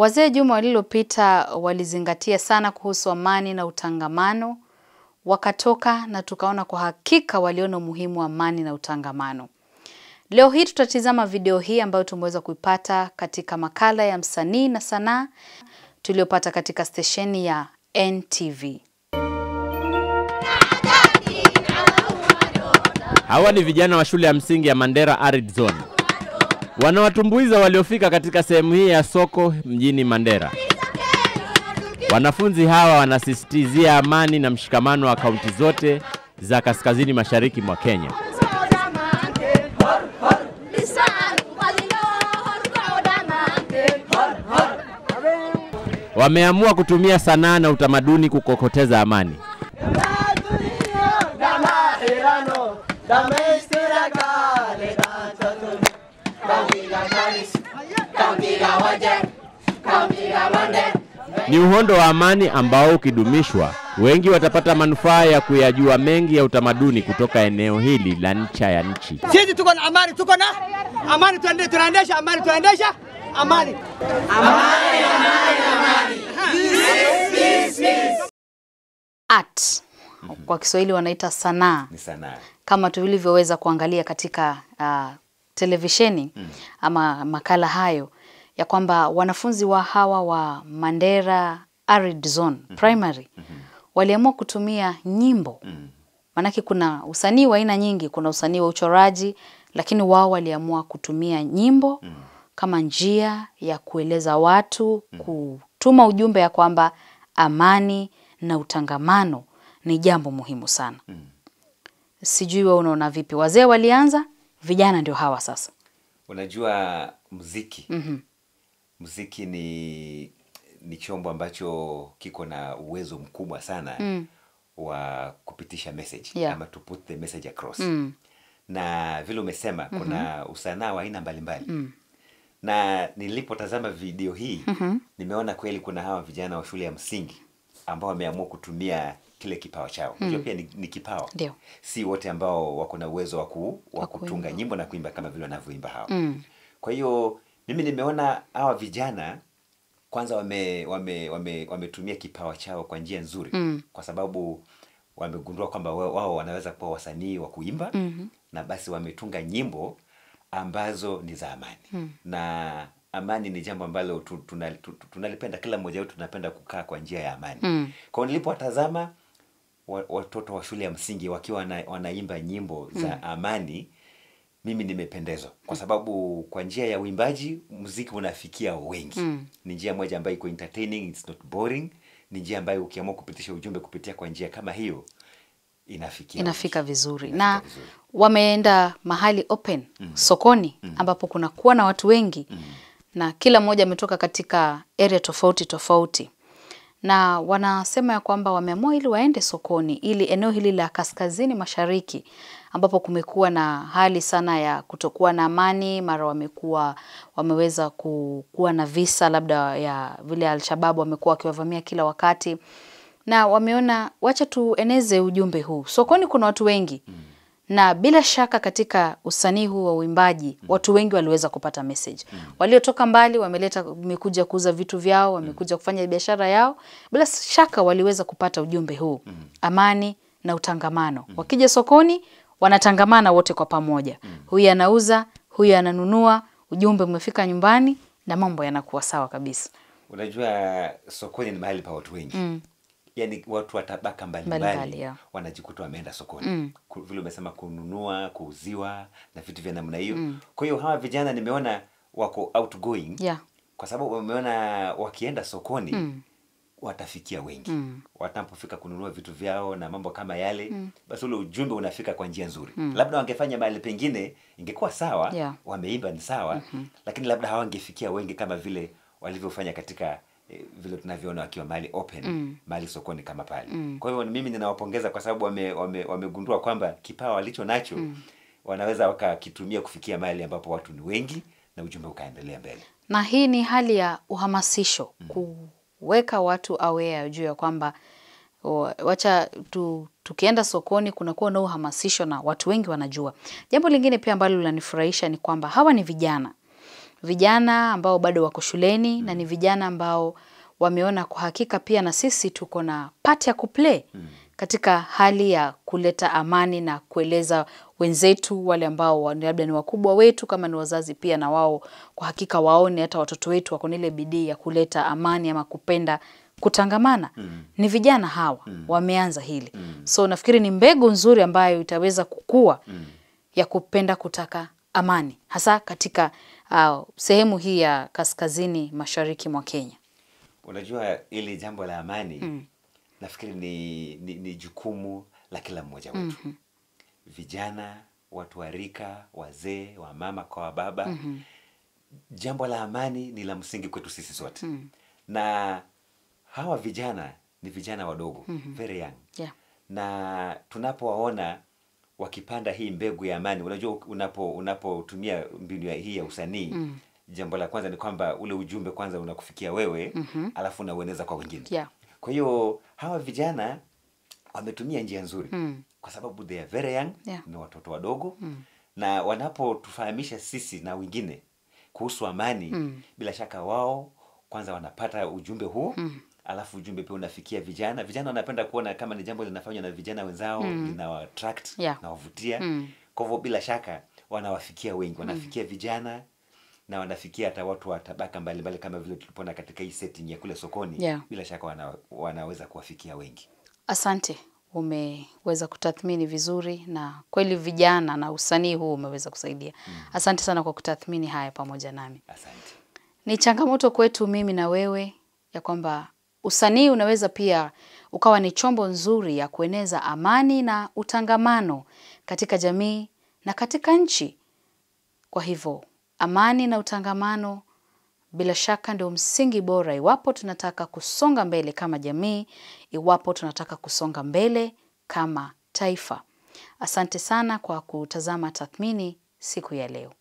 Wazee juma walilopita walizingatia sana kuhusu amani na utangamano, wakatoka na tukaona kwa hakika waliona umuhimu wa amani na utangamano. Leo hii tutatizama video hii ambayo tumeweza kuipata katika makala ya msanii na sanaa tuliyopata katika stesheni ya NTV. Hawa ni vijana wa shule ya msingi ya Mandera Arid Zone wanawatumbuiza waliofika katika sehemu hii ya soko mjini Mandera. Wanafunzi hawa wanasisitizia amani na mshikamano wa kaunti zote za kaskazini mashariki mwa Kenya. Wameamua kutumia sanaa na utamaduni kukokoteza amani. Ni uhondo wa amani ambao ukidumishwa, wengi watapata manufaa ya kuyajua mengi ya utamaduni kutoka eneo hili la ncha ya nchi. Sisi tuko na amani, tuko na amani, tunaendesha amani, tunaendesha amani, amani, amani, amani. Art kwa Kiswahili wanaita sanaa, ni sanaa kama tulivyoweza kuangalia katika uh, televisheni mm. ama makala hayo ya kwamba wanafunzi wa hawa wa Mandera Arid Zone mm -hmm. Primary mm -hmm. waliamua kutumia nyimbo mm Manake kuna usanii wa aina nyingi, kuna usanii wa uchoraji, lakini wao waliamua kutumia nyimbo mm kama njia ya kueleza watu mm kutuma ujumbe ya kwamba amani na utangamano ni jambo muhimu sana mm Sijui wewe unaona vipi? Wazee walianza Vijana ndio hawa sasa. Unajua muziki mm -hmm. muziki ni ni chombo ambacho kiko na uwezo mkubwa sana mm. wa kupitisha message yeah. ama to put the message across mm. na vile umesema mm -hmm. kuna mm-hmm. usanaa wa aina mbalimbali mm na nilipotazama video hii mm -hmm. nimeona kweli kuna hawa vijana wa shule ya msingi ambao wameamua kutumia kile kipawa chao. mm. pia ni, ni kipawa. Ndio. Si wote ambao wako na uwezo wa kutunga nyimbo na kuimba kama vile wanavyoimba hao. Mm. Kwa hiyo mimi nimeona hawa vijana kwanza wame wametumia wame, wame wame kipawa chao kwa njia nzuri mm. kwa sababu wamegundua kwamba wao wanaweza kuwa wasanii wa kuimba mm -hmm. na basi wametunga nyimbo ambazo ni za amani mm. na amani ni jambo ambalo tunalipenda tuna, tuna, tuna kila mmoja wetu tunapenda kukaa kwa njia ya amani mm. kwao nilipowatazama watoto wa shule ya msingi wakiwa wana, wanaimba nyimbo za mm. amani mimi nimependezwa kwa sababu kwa njia ya uimbaji mziki unafikia wengi mm. ni njia moja ambayo iko entertaining it's not boring ni njia ambayo ukiamua kupitisha ujumbe kupitia kwa njia kama hiyo inafikia inafika vizuri inafika na vizuri. wameenda mahali open mm. sokoni mm. ambapo kuwa na watu wengi mm. na kila mmoja ametoka katika area tofauti tofauti na wanasema ya kwamba wameamua ili waende sokoni, ili eneo hili la kaskazini mashariki ambapo kumekuwa na hali sana ya kutokuwa na amani, mara wamekuwa wameweza kuwa na visa labda ya vile Alshababu wamekuwa wakiwavamia kila wakati, na wameona wacha tueneze ujumbe huu. Sokoni kuna watu wengi mm na bila shaka katika usanii huu wa uimbaji mm. watu wengi waliweza kupata message mm. waliotoka mbali wameleta wamekuja kuuza vitu vyao mm. wamekuja kufanya biashara yao bila shaka waliweza kupata ujumbe huu mm. amani na utangamano mm. wakija sokoni wanatangamana wote kwa pamoja mm. huyu anauza huyu ananunua ujumbe umefika nyumbani na mambo yanakuwa sawa kabisa unajua sokoni ni mahali pa watu wengi mm yani watu wa tabaka mbalimbali wanajikuta wameenda sokoni mm. vile umesema kununua, kuuziwa na vitu vya namna hiyo mm. kwa hiyo hawa vijana nimeona wako outgoing yeah. kwa sababu wameona wakienda sokoni mm watafikia wengi mm. watapofika kununua vitu vyao na mambo kama yale mm. basi ule ujumbe unafika kwa njia nzuri mm. labda wangefanya mahali pengine ingekuwa sawa yeah. wameimba ni sawa mm-hmm. lakini labda hawangefikia wengi kama vile walivyofanya katika Eh, vile tunavyoona wakiwa mahali open mm. mahali sokoni kama pale mm. kwa hivyo mimi ninawapongeza kwa sababu wamegundua wame, wame kwamba kipawa walicho nacho mm. wanaweza wakakitumia kufikia mahali ambapo watu ni wengi na ujumbe ukaendelea mbele na hii ni hali ya uhamasisho mm. kuweka watu aware juu ya kwamba wacha tu, tukienda sokoni kunakuwa na uhamasisho na watu wengi wanajua jambo lingine pia ambalo linanifurahisha ni kwamba hawa ni vijana vijana ambao bado wako shuleni mm. na ni vijana ambao wameona kwa hakika pia na sisi tuko na part ya kuplay mm. katika hali ya kuleta amani na kueleza wenzetu wale ambao labda ni wakubwa wetu kama ni wazazi pia na wao kwa hakika waone hata watoto wetu wako ile bidii ya kuleta amani ama kupenda kutangamana mm. ni vijana hawa mm. wameanza hili mm. so nafikiri ni mbegu nzuri ambayo itaweza kukua mm. ya kupenda kutaka amani hasa katika au sehemu hii ya kaskazini mashariki mwa Kenya? Unajua, ili jambo la amani mm. nafikiri ni, ni, ni jukumu la kila mmoja wetu mm -hmm. vijana, watu wa rika, wazee, wamama kwa wababa mm -hmm. jambo la amani ni la msingi kwetu sisi sote mm -hmm. na hawa vijana ni vijana wadogo mm -hmm. very young yeah. na tunapowaona wakipanda hii mbegu ya amani. Unajua, unapo unapotumia mbinu ya hii ya usanii mm. jambo la kwanza ni kwamba ule ujumbe kwanza unakufikia wewe mm -hmm. alafu unaueneza kwa wengine yeah. kwa hiyo hawa vijana wametumia njia nzuri mm. kwa sababu they are very young yeah. ni watoto wadogo mm. na wanapotufahamisha sisi na wengine kuhusu amani mm. bila shaka wao kwanza wanapata ujumbe huo mm alafu ujumbe pia unafikia vijana. Vijana wanapenda kuona kama ni jambo linafanywa na vijana wenzao mm. linawa yeah. nawavutia mm. kwa hivyo bila shaka wanawafikia wengi, mm. wanafikia mm. vijana na wanafikia hata watu wa tabaka mbalimbali kama vile tulipona katika hii setting ya kule sokoni yeah. bila shaka wana, wanaweza kuwafikia wengi. Asante, umeweza kutathmini vizuri na kweli vijana na usanii huu umeweza kusaidia mm. Asante sana kwa kutathmini haya pamoja nami. Asante. Ni changamoto kwetu mimi na wewe ya kwamba Usanii unaweza pia ukawa ni chombo nzuri ya kueneza amani na utangamano katika jamii na katika nchi. Kwa hivyo, amani na utangamano bila shaka ndio msingi bora iwapo tunataka kusonga mbele kama jamii, iwapo tunataka kusonga mbele kama taifa. Asante sana kwa kutazama tathmini siku ya leo.